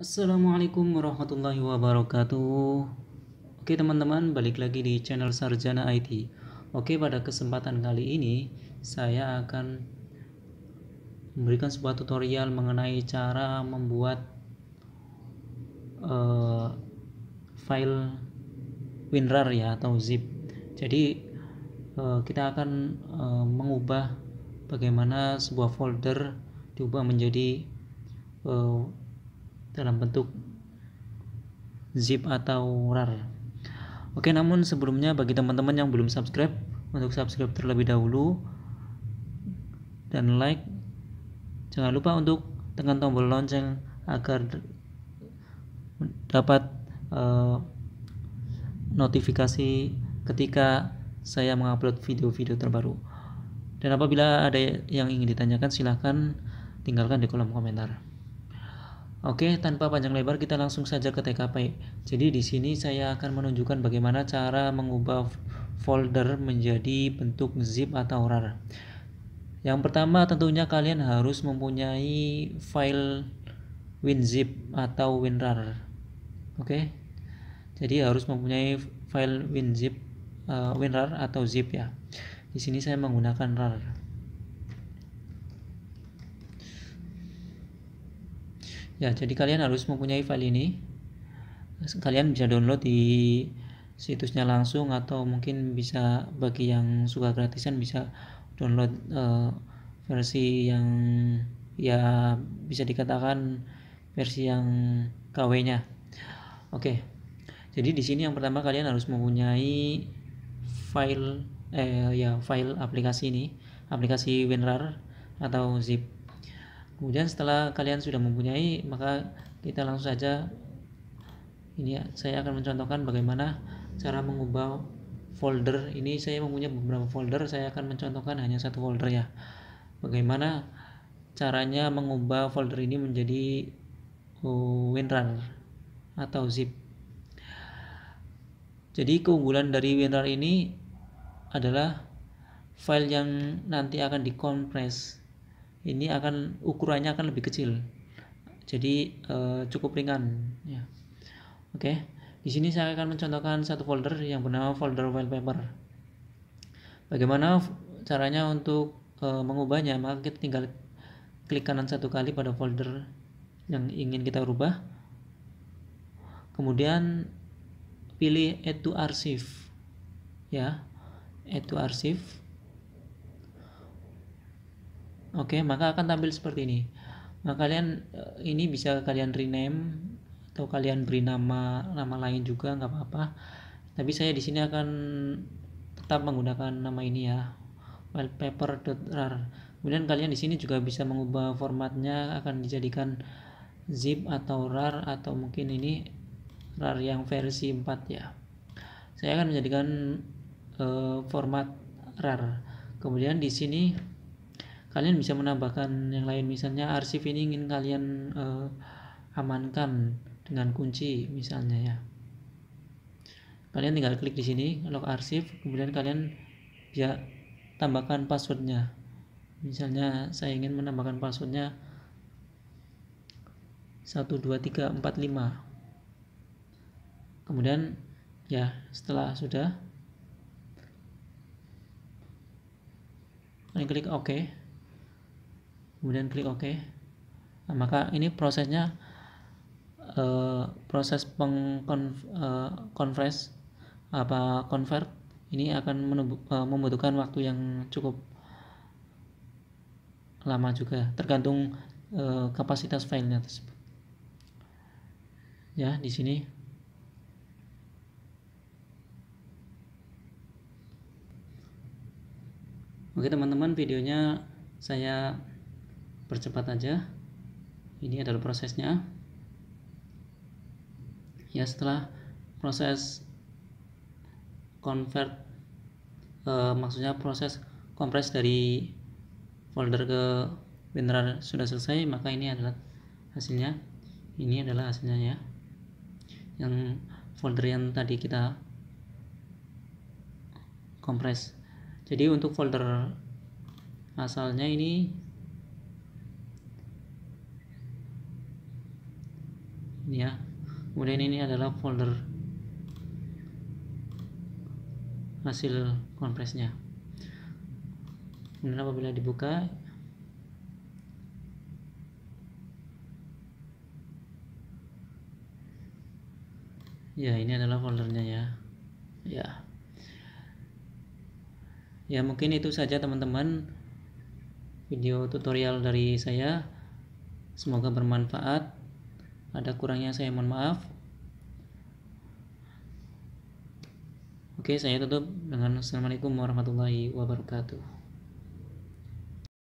Assalamualaikum warahmatullahi wabarakatuh Oke teman-teman balik lagi di channel Sarjana IT Oke pada kesempatan kali ini saya akan memberikan sebuah tutorial mengenai cara membuat uh, file WinRAR ya atau zip jadi uh, kita akan uh, mengubah bagaimana sebuah folder diubah menjadi uh, dalam bentuk zip atau rar. Ya. Oke, namun sebelumnya bagi teman-teman yang belum subscribe, untuk subscribe terlebih dahulu dan like. Jangan lupa untuk tekan tombol lonceng agar dapat uh, notifikasi ketika saya mengupload video-video terbaru. Dan apabila ada yang ingin ditanyakan, silahkan tinggalkan di kolom komentar. Oke, tanpa panjang lebar kita langsung saja ke TKP. Jadi di sini saya akan menunjukkan bagaimana cara mengubah folder menjadi bentuk zip atau RAR. Yang pertama tentunya kalian harus mempunyai file WinZip atau WinRAR. Oke. Jadi harus mempunyai file WinZip uh, WinRAR atau zip ya. Di sini saya menggunakan RAR. ya jadi kalian harus mempunyai file ini kalian bisa download di situsnya langsung atau mungkin bisa bagi yang suka gratisan bisa download uh, versi yang ya bisa dikatakan versi yang KW-nya. Oke. Jadi di sini yang pertama kalian harus mempunyai file eh ya file aplikasi ini, aplikasi WinRAR atau zip kemudian setelah kalian sudah mempunyai maka kita langsung saja ini ya, saya akan mencontohkan bagaimana cara mengubah folder ini saya mempunyai beberapa folder saya akan mencontohkan hanya satu folder ya bagaimana caranya mengubah folder ini menjadi oh, WinRAR atau zip jadi keunggulan dari WinRAR ini adalah file yang nanti akan dikompres ini akan ukurannya akan lebih kecil jadi eh, cukup ringan ya oke di sini saya akan mencontohkan satu folder yang bernama folder wallpaper bagaimana caranya untuk eh, mengubahnya maka kita tinggal klik kanan satu kali pada folder yang ingin kita rubah kemudian pilih add to archive ya add to archive Oke, okay, maka akan tampil seperti ini. Nah, kalian eh, ini bisa kalian rename atau kalian beri nama nama lain juga nggak apa-apa. Tapi saya di sini akan tetap menggunakan nama ini ya, wallpaper.rar. Kemudian kalian di sini juga bisa mengubah formatnya akan dijadikan zip atau rar atau mungkin ini rar yang versi 4 ya. Saya akan menjadikan uh, format rar. Kemudian di sini kalian bisa menambahkan yang lain misalnya arsip ini ingin kalian uh, amankan dengan kunci misalnya ya kalian tinggal klik di sini log arsip kemudian kalian ya tambahkan passwordnya misalnya saya ingin menambahkan passwordnya 12345 kemudian ya setelah sudah kalian klik OK kemudian klik OK nah, maka ini prosesnya uh, proses pengkonvers eh, uh, apa convert ini akan uh, membutuhkan waktu yang cukup lama juga tergantung uh, kapasitas filenya tersebut ya di sini Oke teman-teman videonya saya percepat aja ini adalah prosesnya ya setelah proses convert eh, maksudnya proses kompres dari folder ke WinRAR sudah selesai maka ini adalah hasilnya ini adalah hasilnya ya yang folder yang tadi kita kompres jadi untuk folder asalnya ini ini ya kemudian ini adalah folder hasil kompresnya kemudian apabila dibuka ya ini adalah foldernya ya ya ya mungkin itu saja teman-teman video tutorial dari saya semoga bermanfaat ada kurangnya saya mohon maaf oke saya tutup dengan assalamualaikum warahmatullahi wabarakatuh